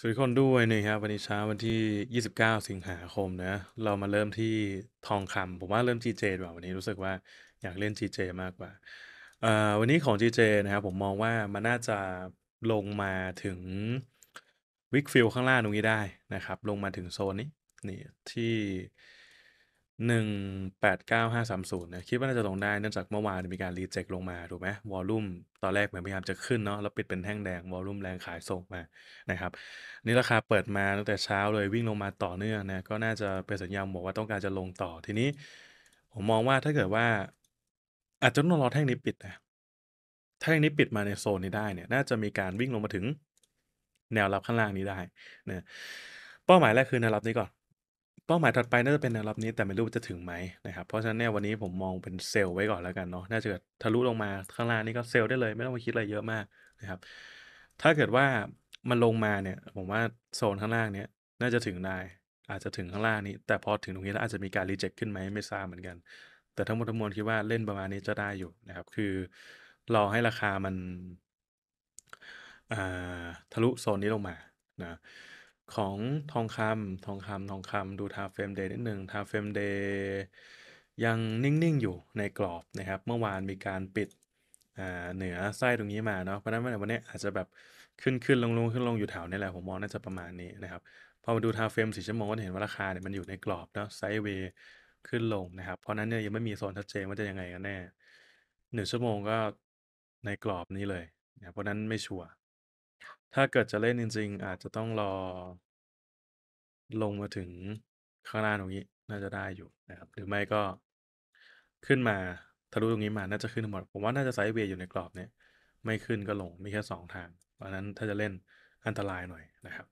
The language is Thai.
สวัสดีคนด้วยนะครับ วันนี้เช้าวันที่ 29 สิงหาคมนะเรามาเริ่มที่ทองคำผมว่าเริ่ม GJ ดีกว่า วันนี้รู้สึกว่า อยากเล่น GJ มากกว่าวันนี้ของ GJ นะครับผมมองว่ามันน่าจะลงมาถึงวิกฟิลข้างล่างตรงนี้ได้นะครับ ลงมาถึงโซนนี้นี่ที่หหนึ่งแปดเก้้าาสามศูนย์นะคิดว่าน่าจะลงได้เนื่องจากเมื่อวานมีการรีเจ็คลงมาถูกไหมวอลลุ่มตอนแรกเหมือนพยายามจะขึ้นเนาะแล้วปิดเป็นแท่งแดงวอลลุ่มแรงขายส่งมานะครับนี่ราคาเปิดมาตั้งแต่เช้าเลยวิ่งลงมาต่อเนื่องนะก็น่าจะเป็นสัญญาณบอกว่าต้องการจะลงต่อ ทีนี้ ผมมองว่าถ้าเกิดว่า อาจจะต้องรอแท่งนี้ปิดนะแท่งนี้ปิดมาในโซนนี้ได้เนี่ย น่าจะมีการวิ่งลงมาถึง แนวรับข้างล่างนี้ได้นะเป้าหมายแรกคือแนวรับนี้ก่อนเป้าหมายถัดไปน่าจะเป็นแนวรับนี้ แต่ไม่รู้ว่าจะถึงไหมนะครับเพราะฉะนั้นเนี่ยวันนี้ผมมองเป็นเซลล์ไว้ก่อนแล้วกันเนาะน่าจะเกิดทะลุลงมาข้างล่างนี่ก็เซลล์ได้เลย ไม่ต้องไปคิดอะไรเยอะมากนะครับ ถ้าเกิดว่ามันลงมาเนี่ยผมว่าโซนข้างล่างเนี่ยน่าจะถึงได้อาจจะถึงข้างล่างนี้แต่พอถึงตรงนี้แล้วอาจจะมีการรีเจ็คขึ้นไหมไม่ทราบเหมือนกัน แต่ทั้งหมดทั้งมวลคิดว่าเล่นประมาณนี้จะได้อยู่นะครับคือรอให้ราคามันทะลุโซนนี้ลงมานะของทองคำทองคำทองคำดูทาเฟ frame d นิดหนึ่งทาเฟ frame d ยังนิ่งๆ อยู่ในกรอบนะครับ เมื่อวานมีการปิด เหนือไส้ตรงนี้มาเนาะเพราะฉะนั้นวันนี้อาจจะแบบขึ้นขึ้นลงลงขึ้นลงอยู่แถวนี้แหละผมมองน่าจะประมาณนี้นะครับพอมาดูทาเฟรมสีชั่วโมงก็เห็นว่าราคาเนี่ยมันอยู่ในกรอบเนาะไซด์เวย์ขึ้นลงนะครับเพราะนั้นเนี่ยยังไม่มีโซนชัดเจนว่าจะยังไงกันแน่หนึ่งชั่วโมงก็ในกรอบนี้เลยนยเพราะนั้นไม่ชัวร์ถ้าเกิดจะเล่นจริงๆ อาจจะต้องรอ ลงมาถึงข้างล่างตรงนี้ น่าจะได้อยู่นะครับหรือไม่ก็ขึ้นมาทะลุตรงนี้มาน่าจะขึ้นหมด ผมว่าน่าจะไซด์เวย์อยู่ในกรอบเนี้ยไม่ขึ้นก็ลงมีแค่ 2 ทาง เพราะนั้นถ้าจะเล่นอันตรายหน่อยนะครับ